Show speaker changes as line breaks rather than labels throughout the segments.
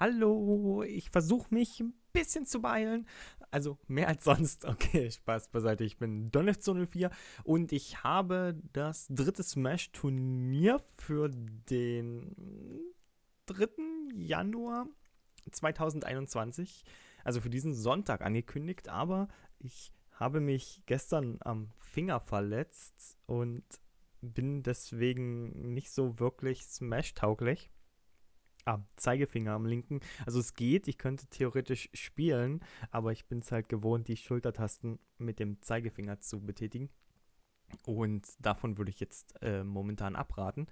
Hallo, ich versuche mich ein bisschen zu beeilen. Also mehr als sonst. Okay, Spaß beiseite. Ich bin Donetsk04 und ich habe das dritte Smash-Turnier für den 3. Januar 2021, also für diesen Sonntag angekündigt. Aber ich habe mich gestern am Finger verletzt und bin deswegen nicht so wirklich Smash-tauglich ah, Zeigefinger am linken. Also es geht, ich könnte theoretisch spielen, aber ich bin es halt gewohnt, die Schultertasten mit dem Zeigefinger zu betätigen. Und davon würde ich jetzt äh, momentan abraten.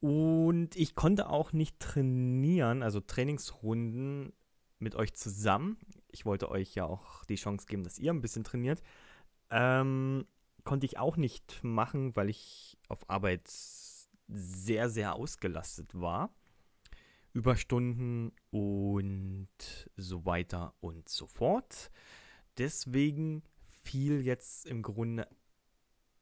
Und ich konnte auch nicht trainieren, also Trainingsrunden mit euch zusammen. Ich wollte euch ja auch die Chance geben, dass ihr ein bisschen trainiert. Ähm, konnte ich auch nicht machen, weil ich auf Arbeit sehr, sehr ausgelastet war. Überstunden und so weiter und so fort. Deswegen fiel jetzt im Grunde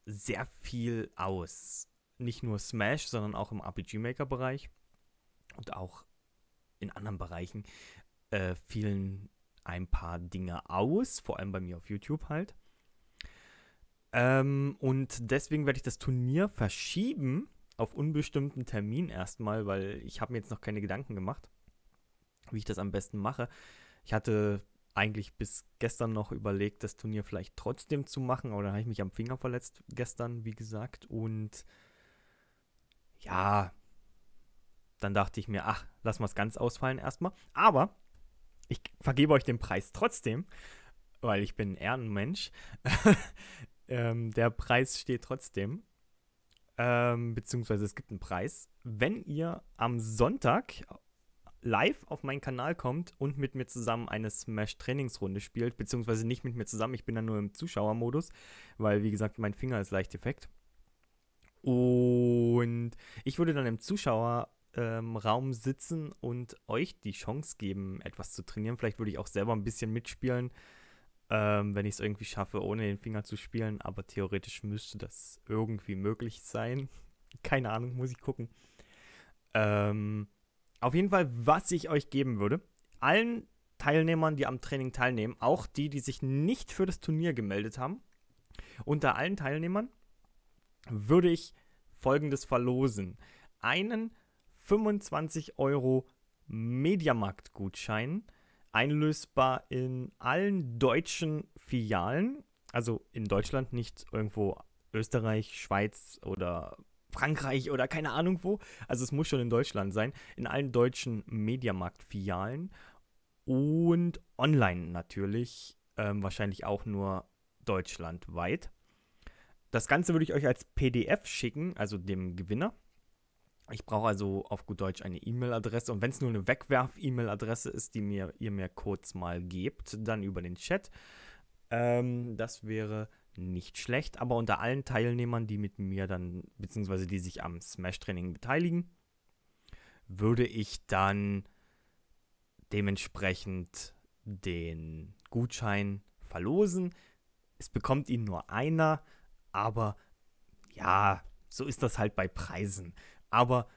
sehr viel aus. Nicht nur Smash, sondern auch im RPG-Maker-Bereich und auch in anderen Bereichen äh, fielen ein paar Dinge aus, vor allem bei mir auf YouTube halt. Ähm, und deswegen werde ich das Turnier verschieben auf unbestimmten Termin erstmal, weil ich habe mir jetzt noch keine Gedanken gemacht, wie ich das am besten mache. Ich hatte eigentlich bis gestern noch überlegt, das Turnier vielleicht trotzdem zu machen, aber dann habe ich mich am Finger verletzt gestern, wie gesagt. Und ja, dann dachte ich mir, ach, lassen wir es ganz ausfallen erstmal. Aber ich vergebe euch den Preis trotzdem, weil ich bin ein Ehrenmensch. ähm, der Preis steht trotzdem ähm, beziehungsweise es gibt einen Preis, wenn ihr am Sonntag live auf meinen Kanal kommt und mit mir zusammen eine Smash-Trainingsrunde spielt, beziehungsweise nicht mit mir zusammen, ich bin dann nur im Zuschauermodus, weil wie gesagt, mein Finger ist leicht defekt. Und ich würde dann im Zuschauerraum ähm, sitzen und euch die Chance geben, etwas zu trainieren. Vielleicht würde ich auch selber ein bisschen mitspielen ähm, wenn ich es irgendwie schaffe, ohne den Finger zu spielen. Aber theoretisch müsste das irgendwie möglich sein. Keine Ahnung, muss ich gucken. Ähm, auf jeden Fall, was ich euch geben würde, allen Teilnehmern, die am Training teilnehmen, auch die, die sich nicht für das Turnier gemeldet haben, unter allen Teilnehmern würde ich folgendes verlosen. Einen 25 Euro Mediamarkt-Gutschein einlösbar in allen deutschen Filialen, also in Deutschland, nicht irgendwo Österreich, Schweiz oder Frankreich oder keine Ahnung wo. Also es muss schon in Deutschland sein, in allen deutschen Mediamarkt-Filialen und online natürlich, ähm, wahrscheinlich auch nur deutschlandweit. Das Ganze würde ich euch als PDF schicken, also dem Gewinner. Ich brauche also auf gut Deutsch eine E-Mail-Adresse und wenn es nur eine Wegwerf-E-Mail-Adresse ist, die mir, ihr mir kurz mal gebt, dann über den Chat. Ähm, das wäre nicht schlecht, aber unter allen Teilnehmern, die mit mir dann, beziehungsweise die sich am Smash-Training beteiligen, würde ich dann dementsprechend den Gutschein verlosen. Es bekommt ihn nur einer, aber ja, so ist das halt bei Preisen. Aber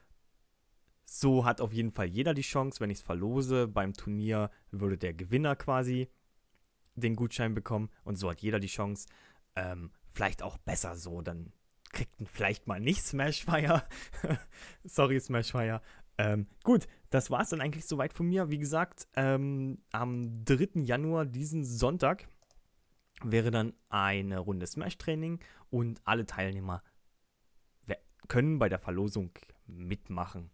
so hat auf jeden Fall jeder die Chance, wenn ich es verlose. Beim Turnier würde der Gewinner quasi den Gutschein bekommen und so hat jeder die Chance. Ähm, vielleicht auch besser so, dann kriegt ihn vielleicht mal nicht Smashfire. Sorry, Smashfire. Ähm, gut, das war es dann eigentlich soweit von mir. Wie gesagt, ähm, am 3. Januar, diesen Sonntag, wäre dann eine Runde Smash Training und alle Teilnehmer können bei der Verlosung mitmachen,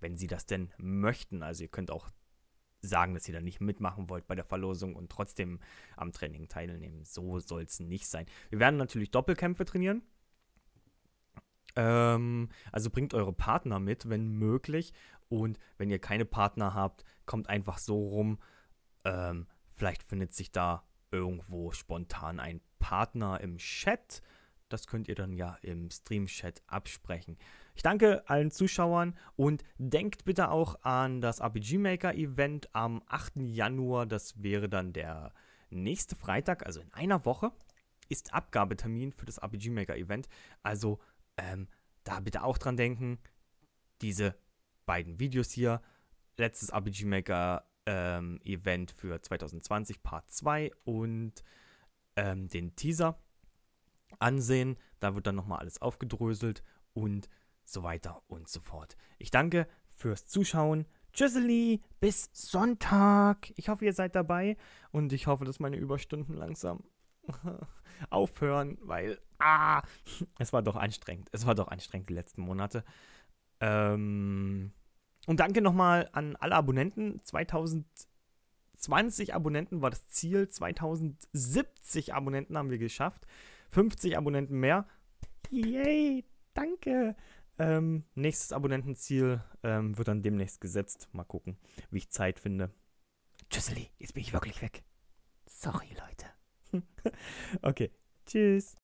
wenn sie das denn möchten. Also ihr könnt auch sagen, dass ihr da nicht mitmachen wollt bei der Verlosung und trotzdem am Training teilnehmen. So soll es nicht sein. Wir werden natürlich Doppelkämpfe trainieren. Ähm, also bringt eure Partner mit, wenn möglich. Und wenn ihr keine Partner habt, kommt einfach so rum. Ähm, vielleicht findet sich da irgendwo spontan ein Partner im Chat. Das könnt ihr dann ja im Stream-Chat absprechen. Ich danke allen Zuschauern und denkt bitte auch an das RPG Maker Event am 8. Januar. Das wäre dann der nächste Freitag, also in einer Woche, ist Abgabetermin für das RPG Maker Event. Also ähm, da bitte auch dran denken. Diese beiden Videos hier. Letztes RPG Maker ähm, Event für 2020 Part 2 und ähm, den Teaser ansehen. Da wird dann nochmal alles aufgedröselt und so weiter und so fort. Ich danke fürs Zuschauen. Tschüsseli, bis Sonntag. Ich hoffe, ihr seid dabei und ich hoffe, dass meine Überstunden langsam aufhören, weil ah, es war doch anstrengend. Es war doch anstrengend die letzten Monate. Ähm, und danke nochmal an alle Abonnenten. 2020 Abonnenten war das Ziel. 2070 Abonnenten haben wir geschafft. 50 Abonnenten mehr. Yay, danke. Ähm, nächstes Abonnentenziel ähm, wird dann demnächst gesetzt. Mal gucken, wie ich Zeit finde. Tschüsseli, jetzt bin ich wirklich weg. Sorry, Leute. okay, tschüss.